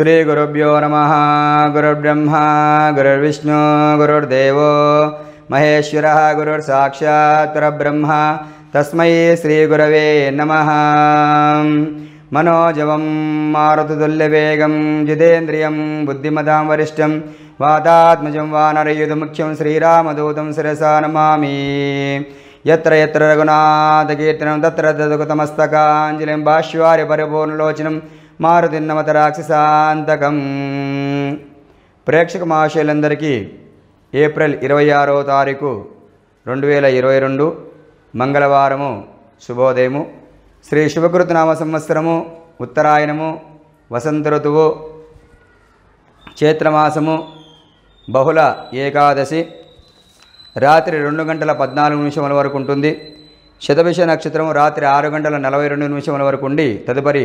श्रीगुरुभ्यो नमः गुरुर्ब्रह्मा गुरुर्विष्णु गुरुर्देवो महेश्वरः गुरुर्साक्षात् परब्रह्म तस्मै श्रीगुरवे नमः मनोजवं मारुततुल्यवेगं जितेन्द्रियं बुद्धिमतां वरिष्ठं वातात्मजं वानरयुधमुख्यं श्रीरामदूतं शिरसा नमामि यत्र यत्र रघुनाथकीर्तनं तत्र तदुकतमस्तकाञ्जलिं भाश्वार्यपरिपूर्णलोचनं మారుతిన్నమత రాక్షసాంతకం ప్రేక్షక మహాశయులందరికీ ఏప్రిల్ ఇరవై ఆరో తారీఖు రెండు వేల ఇరవై రెండు మంగళవారము శుభోదయము శ్రీ నామ సంవత్సరము ఉత్తరాయణము వసంత ఋతువు చైత్రమాసము బహుళ ఏకాదశి రాత్రి రెండు గంటల పద్నాలుగు నిమిషముల వరకు ఉంటుంది శతభిష నక్షత్రము రాత్రి ఆరు గంటల నలభై రెండు నిమిషముల వరకు ఉండి తదుపరి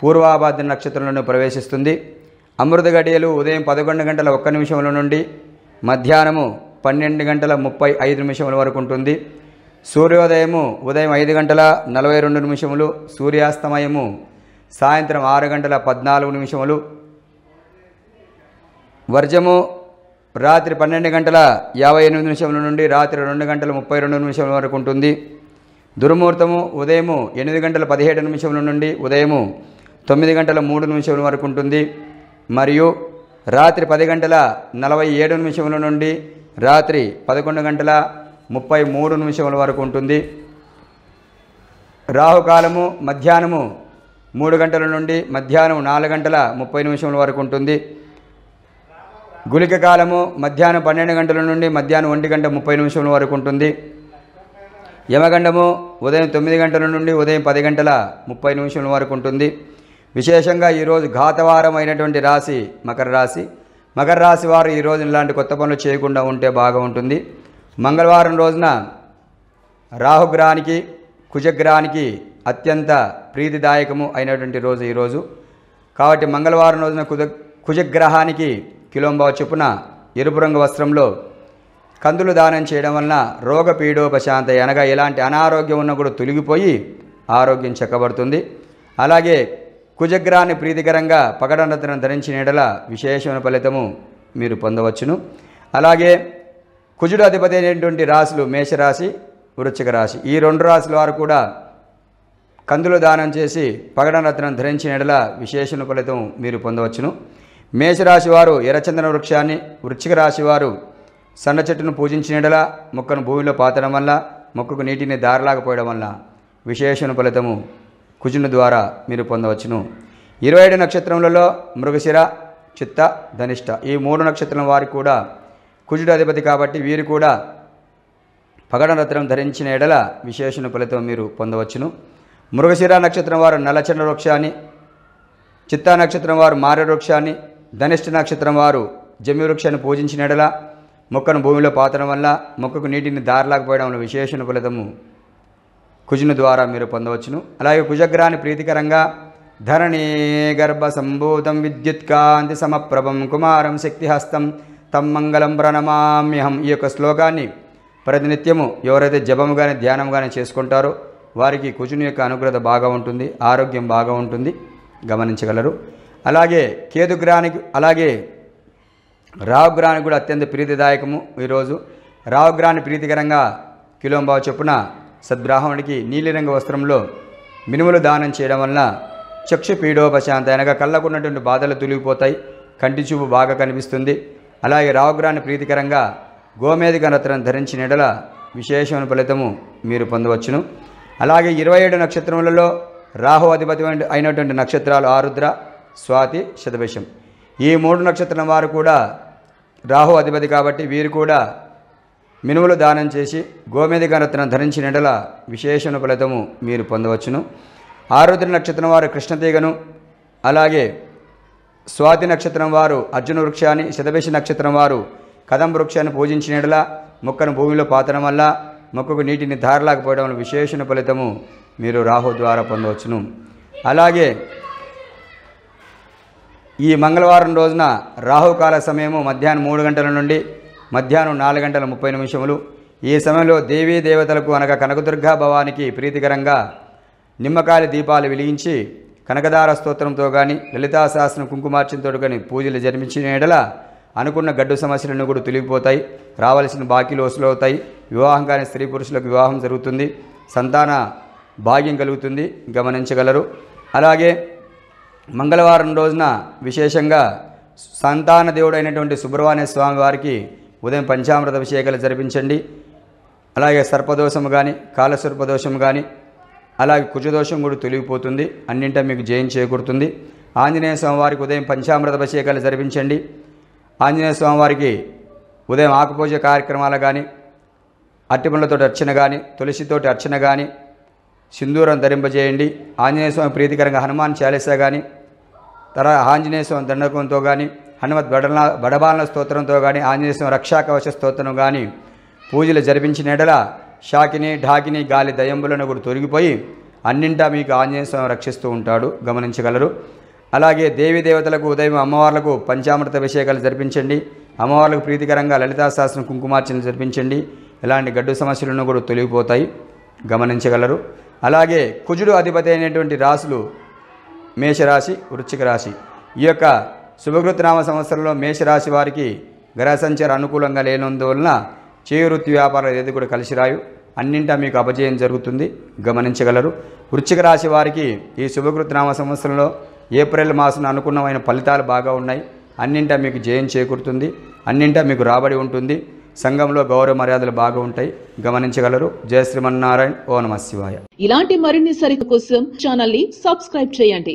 పూర్వాభాద్ర నక్షత్రంలోనూ ప్రవేశిస్తుంది అమృత గడియలు ఉదయం పదకొండు గంటల ఒక్క నిమిషముల నుండి మధ్యాహ్నము పన్నెండు గంటల ముప్పై ఐదు నిమిషముల వరకు ఉంటుంది సూర్యోదయము ఉదయం ఐదు గంటల నలభై రెండు నిమిషములు సూర్యాస్తమయము సాయంత్రం ఆరు గంటల పద్నాలుగు నిమిషములు వర్జము రాత్రి పన్నెండు గంటల యాభై ఎనిమిది నిమిషముల నుండి రాత్రి రెండు గంటల ముప్పై రెండు నిమిషముల వరకు ఉంటుంది దుర్ముహూర్తము ఉదయము ఎనిమిది గంటల పదిహేడు నిమిషముల నుండి ఉదయము తొమ్మిది గంటల మూడు నిమిషముల వరకు ఉంటుంది మరియు రాత్రి పది గంటల నలభై ఏడు నిమిషముల నుండి రాత్రి పదకొండు గంటల ముప్పై మూడు నిమిషముల వరకు ఉంటుంది రాహుకాలము మధ్యాహ్నము మూడు గంటల నుండి మధ్యాహ్నం నాలుగు గంటల ముప్పై నిమిషముల వరకు ఉంటుంది గుళిక కాలము మధ్యాహ్నం పన్నెండు గంటల నుండి మధ్యాహ్నం ఒంటి గంట ముప్పై నిమిషముల వరకు ఉంటుంది యమగండము ఉదయం తొమ్మిది గంటల నుండి ఉదయం పది గంటల ముప్పై నిమిషముల వరకు ఉంటుంది విశేషంగా ఈరోజు ఘాతవారం అయినటువంటి రాశి మకర రాశి మకర రాశి వారు ఈ ఇలాంటి కొత్త పనులు చేయకుండా ఉంటే బాగా ఉంటుంది మంగళవారం రోజున రాహుగ్రహానికి కుజగ్రహానికి అత్యంత ప్రీతిదాయకము అయినటువంటి రోజు ఈరోజు కాబట్టి మంగళవారం రోజున కుజ కుజగ్రహానికి కిలోంబ చొప్పున ఎరుపు రంగు వస్త్రంలో కందులు దానం చేయడం వలన రోగ పీడోపశాంతి అనగా ఎలాంటి అనారోగ్యం ఉన్నా కూడా తొలగిపోయి ఆరోగ్యం చెక్కబడుతుంది అలాగే కుజగ్రాన్ని ప్రీతికరంగా పగడనతను ధరించిన ఎడల విశేషమైన ఫలితము మీరు పొందవచ్చును అలాగే కుజుడు అధిపతి అయినటువంటి రాశులు మేషరాశి వృచ్చిక రాశి ఈ రెండు రాశుల వారు కూడా కందులు దానం చేసి పగడనరత్నం ధరించిన ఎడల విశేషణ ఫలితం మీరు పొందవచ్చును మేషరాశి వారు ఎర్రచందన వృక్షాన్ని వృచ్చిక రాశి వారు సన్న చెట్టును పూజించిన ఎడల మొక్కను భూమిలో పాతడం వల్ల మొక్కకు నీటిని దారలాగపోయడం వల్ల విశేషణ ఫలితము కుజుని ద్వారా మీరు పొందవచ్చును ఇరవై ఏడు నక్షత్రములలో మృగశిర చిత్త ధనిష్ట ఈ మూడు నక్షత్రం వారు కూడా కుజుడు అధిపతి కాబట్టి వీరు కూడా పగడ రత్నం ధరించిన ఎడల విశేషణ ఫలితం మీరు పొందవచ్చును మృగశిర నక్షత్రం వారు నలచండ వృక్షాన్ని చిత్త నక్షత్రం వారు మారే వృక్షాన్ని ధనిష్ట నక్షత్రం వారు జమ్మి వృక్షాన్ని పూజించిన ఎడల మొక్కను భూమిలో పాతడం వల్ల మొక్కకు నీటిని దారిలాకపోయడం వల్ల విశేషణ ఫలితము కుజుని ద్వారా మీరు పొందవచ్చును అలాగే కుజగ్రహాన్ని ప్రీతికరంగా ధరణి గర్భ సంభూతం విద్యుత్కాంతి సమప్రభం కుమారం శక్తిహస్తం తమ్ మంగళం ప్రణమామ్యహం ఈ యొక్క శ్లోకాన్ని ప్రతినిత్యము ఎవరైతే జపము కానీ ధ్యానం కానీ చేసుకుంటారో వారికి కుజుని యొక్క అనుగ్రహత బాగా ఉంటుంది ఆరోగ్యం బాగా ఉంటుంది గమనించగలరు అలాగే కేతుగ్రానికి అలాగే రావుగ్రహానికి కూడా అత్యంత ప్రీతిదాయకము ఈరోజు రావుగ్రహాన్ని ప్రీతికరంగా కిలోంబావ చొప్పున సద్బ్రాహ్మణుడికి నీలిరంగ వస్త్రంలో మినుములు దానం చేయడం వలన చక్షు పీడోపశాంత అనగా కళ్ళకున్నటువంటి బాధలు తొలిగిపోతాయి కంటి చూపు బాగా కనిపిస్తుంది అలాగే రావుగ్రాన్ని ప్రీతికరంగా గోమేధిక రత్నం ధరించి నెడల విశేషమైన ఫలితము మీరు పొందవచ్చును అలాగే ఇరవై ఏడు నక్షత్రములలో రాహు అధిపతి అయినటువంటి నక్షత్రాలు ఆరుద్ర స్వాతి శతభిషం ఈ మూడు నక్షత్రం వారు కూడా రాహు అధిపతి కాబట్టి వీరు కూడా మినుములు దానం చేసి గోమేది గణతను ధరించిన ఎడల విశేషణ ఫలితము మీరు పొందవచ్చును ఆరుద్ర నక్షత్రం వారు కృష్ణతీగను అలాగే స్వాతి నక్షత్రం వారు అర్జున వృక్షాన్ని శతభిష నక్షత్రం వారు కదంబ వృక్షాన్ని పూజించిన ఎడల మొక్కను భూమిలో పాతడం వల్ల మొక్కకు నీటిని ధారలాకపోవడం వల్ల విశేషణ ఫలితము మీరు రాహు ద్వారా పొందవచ్చును అలాగే ఈ మంగళవారం రోజున రాహుకాల సమయము మధ్యాహ్నం మూడు గంటల నుండి మధ్యాహ్నం నాలుగు గంటల ముప్పై నిమిషములు ఈ సమయంలో దేవీ దేవతలకు అనగా కనకదుర్గా భవానికి ప్రీతికరంగా నిమ్మకాయ దీపాలు వెలిగించి కనకదార స్తోత్రంతో కానీ లలితా సహస్రం కుంకుమార్చనతో కానీ పూజలు జరిపించిన ఎడల అనుకున్న గడ్డు సమస్యలను కూడా తొలిగిపోతాయి రావాల్సిన బాకీలు వసూలు అవుతాయి వివాహం కాని స్త్రీ పురుషులకు వివాహం జరుగుతుంది సంతాన భాగ్యం కలుగుతుంది గమనించగలరు అలాగే మంగళవారం రోజున విశేషంగా సంతాన దేవుడైనటువంటి సుబ్రహ్మణ్య స్వామి వారికి ఉదయం పంచామృత అభిషేకాలు జరిపించండి అలాగే సర్పదోషం కానీ కాలసర్పదోషం కానీ అలాగే కుజదోషం కూడా తొలిగిపోతుంది అన్నింటా మీకు జయం చేకూరుతుంది ఆంజనేయ స్వామివారికి ఉదయం పంచామృత అభిషేకాలు జరిపించండి ఆంజనేయ స్వామివారికి ఉదయం ఆకుపూజ కార్యక్రమాలు కానీ అట్టిపండ్లతో అర్చన కానీ తులసితోటి అర్చన కానీ సింధూరం ధరింపజేయండి ఆంజనేయ స్వామి ప్రీతికరంగా హనుమాన్ చాలీసా కానీ తర్వాత ఆంజనేయ స్వామి దండకంతో కానీ హనుమత్ బడల బడబాలన స్తోత్రంతో కానీ ఆంజనేయ రక్షాకవచ స్తోత్రం కానీ పూజలు జరిపించిన ఎడల షాకిని ఢాకిని గాలి దయంబులను కూడా తొలగిపోయి అన్నింటా మీకు ఆంజనేయ స్వామి రక్షిస్తూ ఉంటాడు గమనించగలరు అలాగే దేవి దేవతలకు ఉదయం అమ్మవార్లకు పంచామృత అభిషేకాలు జరిపించండి అమ్మవార్లకు ప్రీతికరంగా లలితా శాస్త్రం కుంకుమార్చనలు జరిపించండి ఇలాంటి గడ్డు సమస్యలను కూడా తొలగిపోతాయి గమనించగలరు అలాగే కుజుడు అధిపతి అయినటువంటి రాశులు మేషరాశి వృశ్చిక రాశి ఈ యొక్క శుభకృతనామ సంవత్సరంలో మేషరాశి వారికి గ్రహ సంచార అనుకూలంగా లేనందువలన చేయువృత్తి వ్యాపారాలు ఏది కూడా కలిసి రాయు అన్నింటా మీకు అపజయం జరుగుతుంది గమనించగలరు వృశ్చిక రాశి వారికి ఈ శుభకృతనామ సంవత్సరంలో ఏప్రిల్ మాసం అనుకున్నమైన ఫలితాలు బాగా ఉన్నాయి అన్నింటా మీకు జయం చేకూరుతుంది అన్నింటా మీకు రాబడి ఉంటుంది సంఘంలో గౌరవ మర్యాదలు బాగా ఉంటాయి గమనించగలరు జయ శ్రీమన్నారాయణ ఓ నమ శివాయ ఇలాంటి మరిన్ని సరిత కోసం ఛానల్ ని సబ్స్క్రైబ్ చేయండి